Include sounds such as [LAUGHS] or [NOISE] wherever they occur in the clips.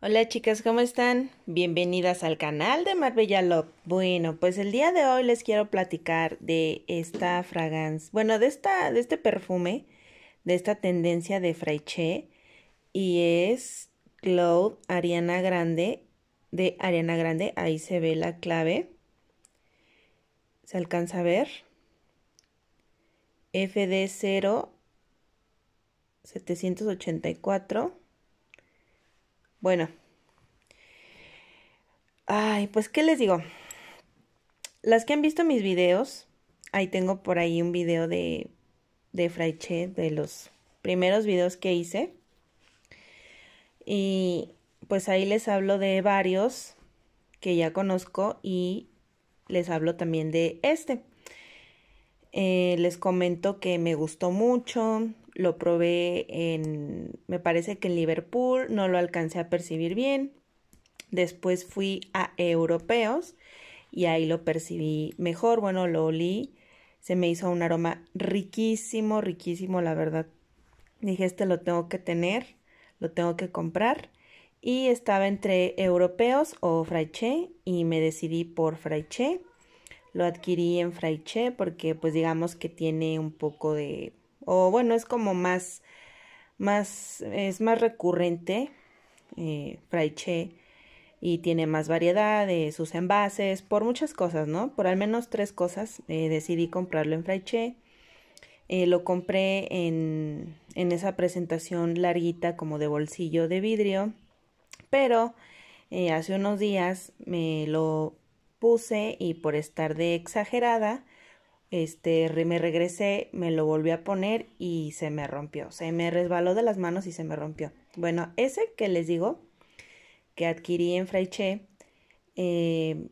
Hola chicas, ¿cómo están? Bienvenidas al canal de Marbella Love. Bueno, pues el día de hoy les quiero platicar de esta fragancia, bueno, de esta de este perfume, de esta tendencia de Fraiche y es Cloud Ariana Grande de Ariana Grande, ahí se ve la clave. ¿Se alcanza a ver? FD0 784 bueno. Ay, pues, ¿qué les digo? Las que han visto mis videos, ahí tengo por ahí un video de, de Fraiche, de los primeros videos que hice. Y pues ahí les hablo de varios que ya conozco y les hablo también de este. Eh, les comento que me gustó mucho, lo probé en, me parece que en Liverpool, no lo alcancé a percibir bien. Después fui a Europeos y ahí lo percibí mejor, bueno, lo olí, se me hizo un aroma riquísimo, riquísimo, la verdad. Dije, este lo tengo que tener, lo tengo que comprar. Y estaba entre europeos o fraiche y me decidí por fraiche. Lo adquirí en fraiche porque pues digamos que tiene un poco de o bueno, es como más, más, es más recurrente, eh, Fraiche, y tiene más variedad de sus envases, por muchas cosas, ¿no? Por al menos tres cosas eh, decidí comprarlo en Fraiche. Eh, lo compré en, en esa presentación larguita como de bolsillo de vidrio, pero eh, hace unos días me lo puse y por estar de exagerada este, me regresé, me lo volví a poner y se me rompió. Se me resbaló de las manos y se me rompió. Bueno, ese que les digo, que adquirí en Freiche eh,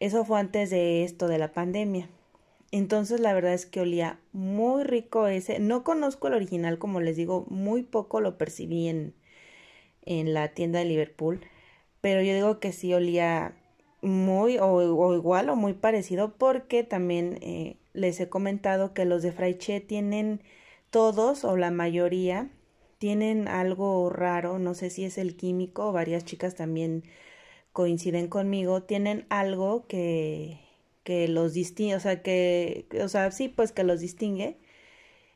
eso fue antes de esto, de la pandemia. Entonces la verdad es que olía muy rico ese. No conozco el original, como les digo, muy poco lo percibí en, en la tienda de Liverpool. Pero yo digo que sí olía muy o, igual o muy parecido porque también eh, les he comentado que los de Fraiche tienen todos o la mayoría tienen algo raro, no sé si es el químico, varias chicas también coinciden conmigo, tienen algo que, que los distingue, o sea, que, o sea, sí, pues que los distingue.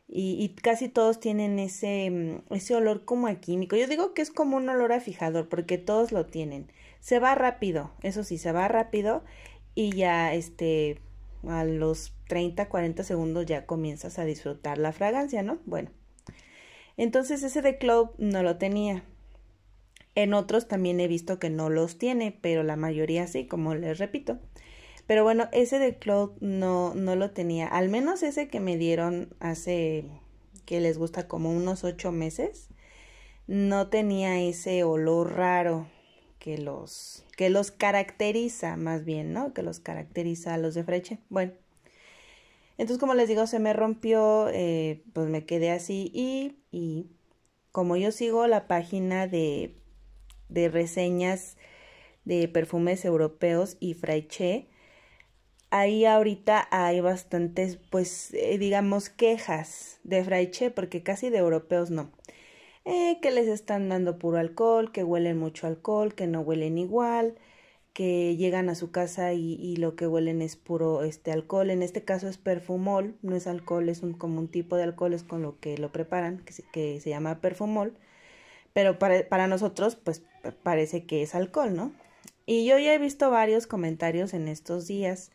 Y, y, casi todos tienen ese, mm, ese olor como a químico. Yo digo que es como un olor a fijador, porque todos lo tienen. Se va rápido, eso sí, se va rápido y ya este a los 30, 40 segundos ya comienzas a disfrutar la fragancia, ¿no? Bueno, entonces ese de Club no lo tenía. En otros también he visto que no los tiene, pero la mayoría sí, como les repito. Pero bueno, ese de Cloud no, no lo tenía. Al menos ese que me dieron hace que les gusta como unos ocho meses. No tenía ese olor raro que los, que los caracteriza más bien, ¿no? Que los caracteriza a los de Freche. Bueno, entonces como les digo, se me rompió, eh, pues me quedé así y, como yo sigo la página de, reseñas de perfumes europeos y Fraiche, ahí ahorita hay bastantes, pues eh, digamos, quejas de Fraiche, porque casi de europeos no. Eh, que les están dando puro alcohol, que huelen mucho alcohol, que no huelen igual, que llegan a su casa y, lo que huelen es puro este alcohol. En este caso es perfumol, no es alcohol, es un, como un tipo de alcohol, es con lo que lo preparan, que se, que se llama perfumol. Pero para, nosotros, pues parece que es alcohol, ¿no? Y yo ya he visto varios comentarios en estos días,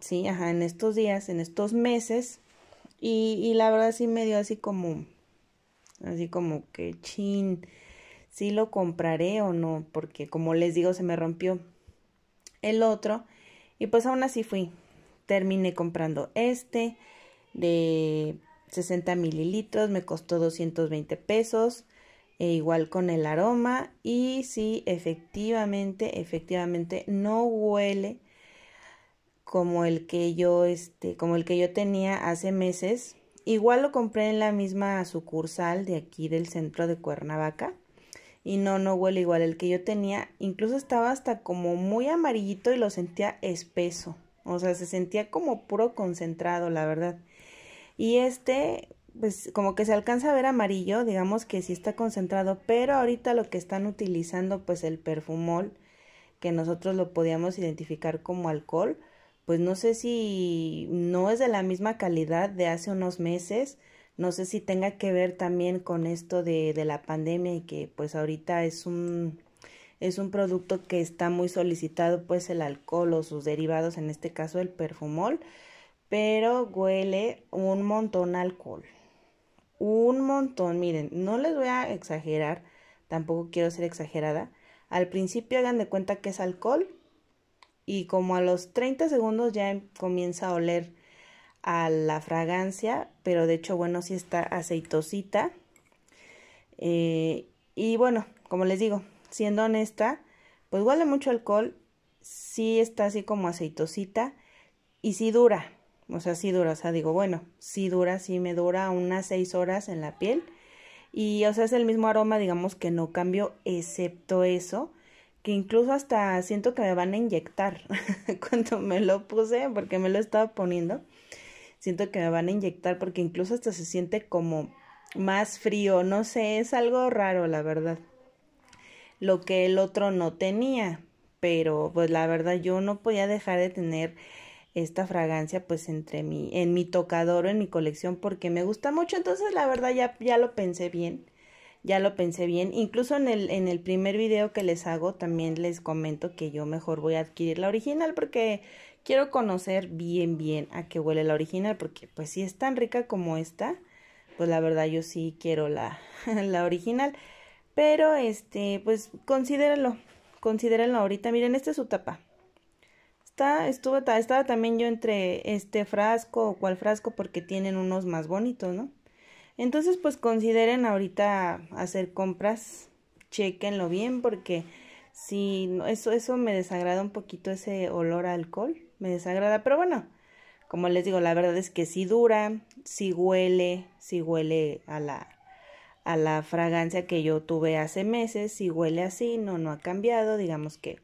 sí, ajá, en estos días, en estos meses, y, y la verdad sí me dio así como así como que chin, si lo compraré o no, porque como les digo se me rompió el otro y pues aún así fui, terminé comprando este de 60 mililitros, me costó 220 pesos. E igual con el aroma y sí, efectivamente, efectivamente no huele como el que yo este, como el que yo tenía hace meses Igual lo compré en la misma sucursal de aquí del centro de Cuernavaca. Y no, no huele igual el que yo tenía. Incluso estaba hasta como muy amarillito y lo sentía espeso. O sea, se sentía como puro concentrado, la verdad. Y este, pues como que se alcanza a ver amarillo, digamos que sí está concentrado, pero ahorita lo que están utilizando, pues el perfumol, que nosotros lo podíamos identificar como alcohol, pues no sé si no es de la misma calidad de hace unos meses, no sé si tenga que ver también con esto de, la pandemia y que pues ahorita es un, es un producto que está muy solicitado pues el alcohol o sus derivados, en este caso el perfumol, pero huele un montón alcohol. Un montón, miren, no les voy a exagerar, tampoco quiero ser exagerada. Al principio hagan de cuenta que es alcohol y como a los 30 segundos ya em, comienza a oler a la fragancia, pero de hecho, bueno, sí está aceitosita. Eh, y bueno, como les digo, siendo honesta, pues huele mucho alcohol, sí está así como aceitosita y sí dura, o sea, sí dura, o sea, digo, bueno, sí dura, sí me dura unas 6 horas en la piel. Y, o sea, es el mismo aroma, digamos que no cambio excepto eso que incluso hasta siento que me van a inyectar [LAUGHS] cuando me lo puse, porque me lo estaba poniendo. Siento que me van a inyectar porque incluso hasta se siente como más frío, no sé, es algo raro, la verdad. Lo que el otro no tenía, pero pues la verdad yo no podía dejar de tener esta fragancia pues entre mi en mi tocador o en mi colección porque me gusta mucho entonces la verdad ya ya lo pensé bien ya lo pensé bien. Incluso en el, en el primer video que les hago también les comento que yo mejor voy a adquirir la original porque quiero conocer bien bien a qué huele la original porque pues si es tan rica como esta, pues la verdad yo sí quiero la, [LAUGHS] la original. Pero este, pues considérenlo, considérenlo ahorita. Miren, esta es su tapa. Está, estuvo, estaba también yo entre este frasco o cual frasco porque tienen unos más bonitos, ¿no? Entonces, pues consideren ahorita hacer compras, chequenlo bien porque si eso, eso me desagrada un poquito ese olor a alcohol, me desagrada, pero bueno, como les digo, la verdad es que si sí dura, si sí huele, si sí huele a la a la fragancia que yo tuve hace meses, si huele así, no, no ha cambiado, digamos que,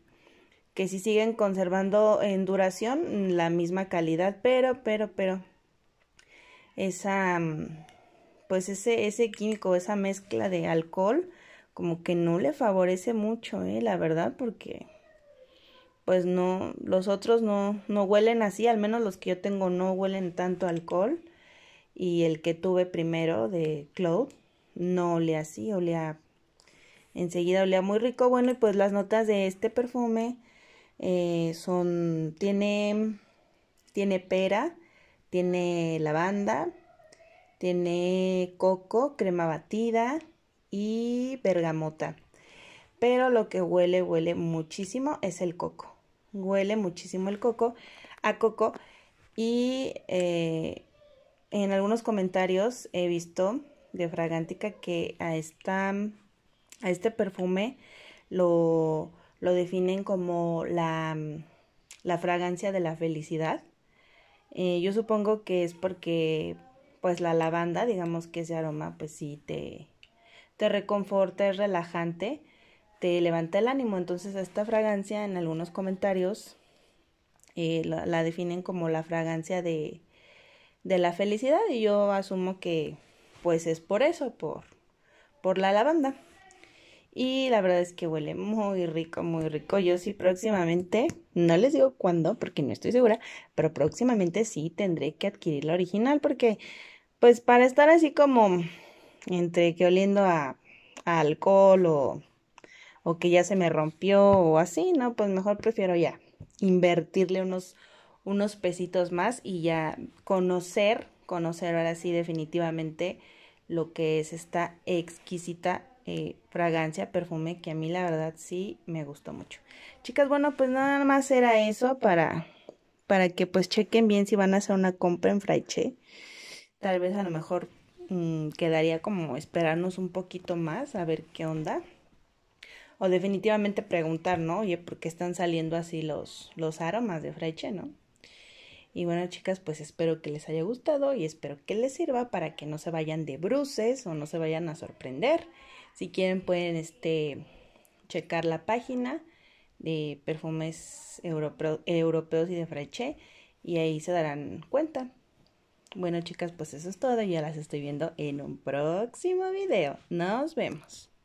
que si siguen conservando en duración la misma calidad, pero, pero, pero, esa, mm, pues ese, ese químico, esa mezcla de alcohol, como que no le favorece mucho, ¿eh? la verdad, porque pues no, los otros no, no huelen así, al menos los que yo tengo no huelen tanto alcohol. Y el que tuve primero de Claude no olía así, olía enseguida olía muy rico. Bueno, y pues las notas de este perfume eh, son, tiene, tiene pera, tiene lavanda, tiene coco, crema batida y bergamota. Pero lo que huele, huele muchísimo es el coco. Huele muchísimo el coco a coco. Y eh, en algunos comentarios he visto de Fragántica que a, esta, a este perfume lo, lo definen como la, fragancia de la felicidad. Eh, yo supongo que es porque pues la lavanda, digamos que ese aroma pues sí te, te reconforta, es relajante, te levanta el ánimo. Entonces esta fragancia en algunos comentarios eh, la, la, definen como la fragancia de, de la felicidad y yo asumo que pues es por eso, por, por la lavanda. Y la verdad es que huele muy rico, muy rico. Yo sí próximamente, no les digo cuándo porque no estoy segura, pero próximamente sí tendré que adquirir la original porque pues para estar así como entre que oliendo a, alcohol o, que ya se me rompió o así, ¿no? Pues mejor prefiero ya invertirle unos, unos pesitos más y ya conocer, conocer ahora sí definitivamente lo que es esta exquisita eh, fragancia, perfume que a mí la verdad sí me gustó mucho. Chicas, bueno, pues nada más era eso para, para que pues chequen bien si van a hacer una compra en Fraiche tal vez a lo mejor mm, quedaría como esperarnos un poquito más a ver qué onda. O definitivamente preguntar, ¿no? Oye, ¿por qué están saliendo así los, los aromas de Freche, no? Y bueno, chicas, pues espero que les haya gustado y espero que les sirva para que no se vayan de bruces o no se vayan a sorprender. Si quieren pueden este checar la página de perfumes europeos y de fraiche y ahí se darán cuenta. Bueno chicas, pues eso es todo. Ya las estoy viendo en un próximo video. Nos vemos.